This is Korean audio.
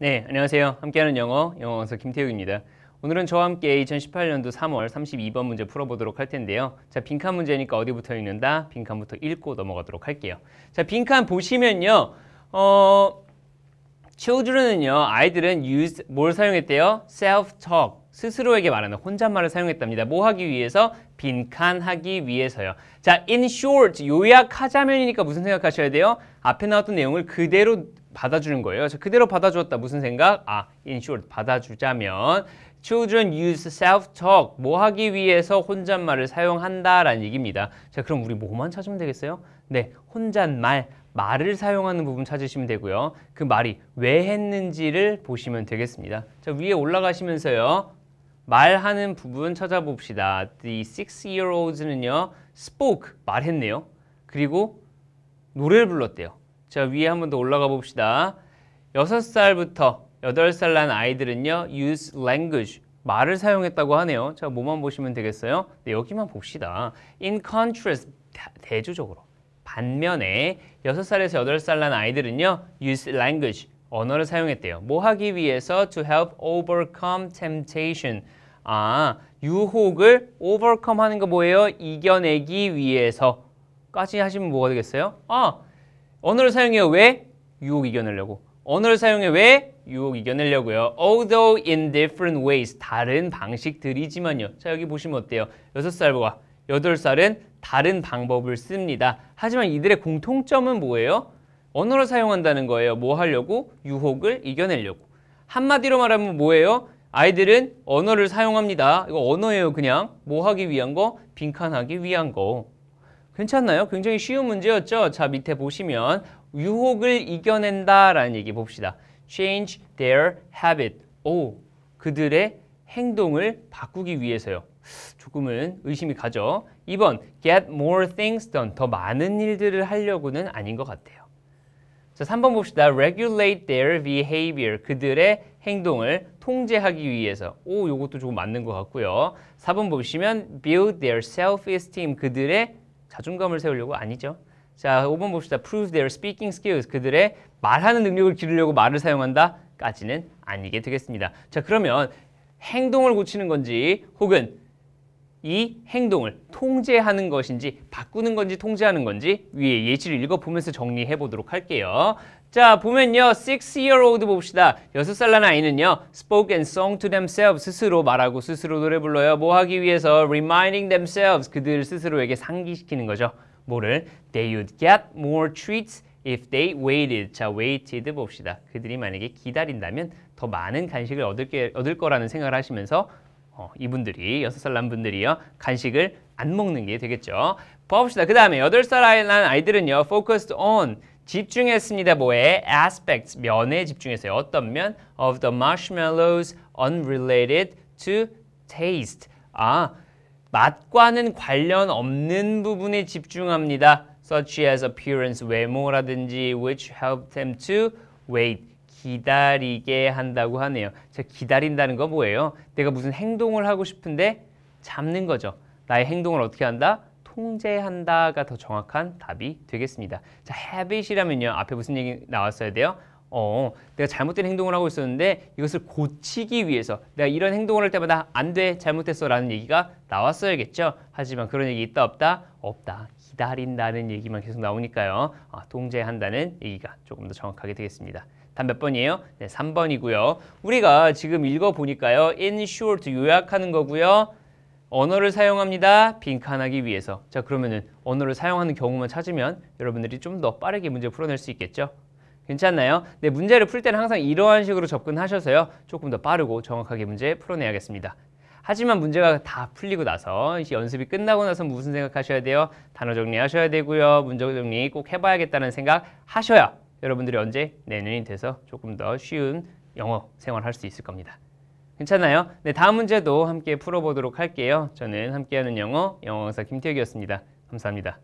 네, 안녕하세요. 함께하는 영어, 영어 원서 김태욱입니다. 오늘은 저와 함께 2018년도 3월 32번 문제 풀어보도록 할 텐데요. 자, 빈칸 문제니까 어디부터 읽는다? 빈칸부터 읽고 넘어가도록 할게요. 자, 빈칸 보시면요. 어, children은요, 아이들은 u s e 뭘 사용했대요? self-talk, 스스로에게 말하는 혼잣말을 사용했답니다. 뭐 하기 위해서? 빈칸하기 위해서요. 자, in short, 요약하자면이니까 무슨 생각하셔야 돼요? 앞에 나왔던 내용을 그대로 받아주는 거예요. 그래서 그대로 받아주었다. 무슨 생각? 아, in short, 받아주자면 children use self-talk, 뭐 하기 위해서 혼잣말을 사용한다라는 얘기입니다. 자, 그럼 우리 뭐만 찾으면 되겠어요? 네, 혼잣말, 말을 사용하는 부분 찾으시면 되고요. 그 말이 왜 했는지를 보시면 되겠습니다. 자, 위에 올라가시면서요. 말하는 부분 찾아봅시다. The six-year-olds는요, spoke, 말했네요. 그리고 노래를 불렀대요. 자, 위에 한 번 더 올라가 봅시다. 6살부터 8살 난 아이들은요. use language, 말을 사용했다고 하네요. 자, 뭐만 보시면 되겠어요? 네, 여기만 봅시다. in contrast, 대조적으로. 반면에 6살에서 8살 난 아이들은요. use language, 언어를 사용했대요. 뭐 하기 위해서? to help overcome temptation. 아, 유혹을 overcome 하는 거 뭐예요? 이겨내기 위해서. 까지 하시면 뭐가 되겠어요? 아, 언어를 사용해 왜? 유혹 이겨내려고. 언어를 사용해 왜? 유혹 이겨내려고요. Although in different ways. 다른 방식들이지만요. 자, 여기 보시면 어때요? 여섯 살과 여덟 살은 다른 방법을 씁니다. 하지만 이들의 공통점은 뭐예요? 언어를 사용한다는 거예요. 뭐 하려고? 유혹을 이겨내려고. 한마디로 말하면 뭐예요? 아이들은 언어를 사용합니다. 이거 언어예요, 그냥. 뭐 하기 위한 거? 빈칸하기 위한 거. 괜찮나요? 굉장히 쉬운 문제였죠? 자, 밑에 보시면 유혹을 이겨낸다 라는 얘기 봅시다. change their habit. 오, 그들의 행동을 바꾸기 위해서요. 조금은 의심이 가죠. 2번, get more things done. 더 많은 일들을 하려고는 아닌 것 같아요. 자, 3번 봅시다. regulate their behavior. 그들의 행동을 통제하기 위해서. 오, 요것도 조금 맞는 것 같고요. 4번 보시면 build their self-esteem. 그들의 자존감을 세우려고 아니죠. 자, 5번 봅시다. Prove their speaking skills. 그들의 말하는 능력을 기르려고 말을 사용한다. 까지는 아니게 되겠습니다. 자, 그러면 행동을 고치는 건지 혹은 이 행동을 통제하는 것인지 바꾸는 건지 통제하는 건지 위에 예시를 읽어보면서 정리해 보도록 할게요. 자 보면요. 6-year-old 봅시다. 6살 난 아이는요. spoke and sung to themselves 스스로 말하고 스스로 노래 불러요. 뭐 하기 위해서 reminding themselves 그들 스스로에게 상기시키는 거죠. 뭐를? They would get more treats if they waited. 자, waited 봅시다. 그들이 만약에 기다린다면 더 많은 간식을 얻을, 게, 얻을 거라는 생각을 하시면서 어, 이분들이 여섯 살난 분들이요 간식을 안 먹는 게 되겠죠. 봐봅시다. 그 다음에 여덟 살난 아이들은요 focused on 집중했습니다. 뭐에? aspects, 면에 집중했어요. 어떤 면? of the marshmallows unrelated to taste. 아, 맛과는 관련 없는 부분에 집중합니다. such as appearance, 외모라든지 which help them to wait. 기다리게 한다고 하네요. 자, 기다린다는 건 뭐예요? 내가 무슨 행동을 하고 싶은데 잡는 거죠. 나의 행동을 어떻게 한다? 통제한다가 더 정확한 답이 되겠습니다. 자, habit이라면요. 앞에 무슨 얘기 나왔어야 돼요? 어, 내가 잘못된 행동을 하고 있었는데 이것을 고치기 위해서 내가 이런 행동을 할 때마다 안 돼, 잘못했어 라는 얘기가 나왔어야겠죠. 하지만 그런 얘기 있다 없다? 없다. 기다린다는 얘기만 계속 나오니까요. 아, 통제한다는 얘기가 조금 더 정확하게 되겠습니다. 단몇 번이에요? 네, 3번이고요. 우리가 지금 읽어보니까요. in short 요약하는 거고요. 언어를 사용합니다. 빈칸하기 위해서. 자 그러면은 언어를 사용하는 경우만 찾으면 여러분들이 좀 더 빠르게 문제 풀어낼 수 있겠죠? 괜찮나요? 네, 문제를 풀 때는 항상 이러한 식으로 접근하셔서요. 조금 더 빠르고 정확하게 문제 풀어내야겠습니다. 하지만 문제가 다 풀리고 나서 이제 연습이 끝나고 나서 무슨 생각하셔야 돼요? 단어 정리하셔야 되고요. 문제 정리 꼭 해봐야겠다는 생각 하셔야 여러분들이 언제 내년이 돼서 조금 더 쉬운 영어 생활할 수 있을 겁니다. 괜찮아요? 네, 다음 문제도 함께 풀어보도록 할게요. 저는 함께하는 영어, 영어 강사 김태혁이었습니다. 감사합니다.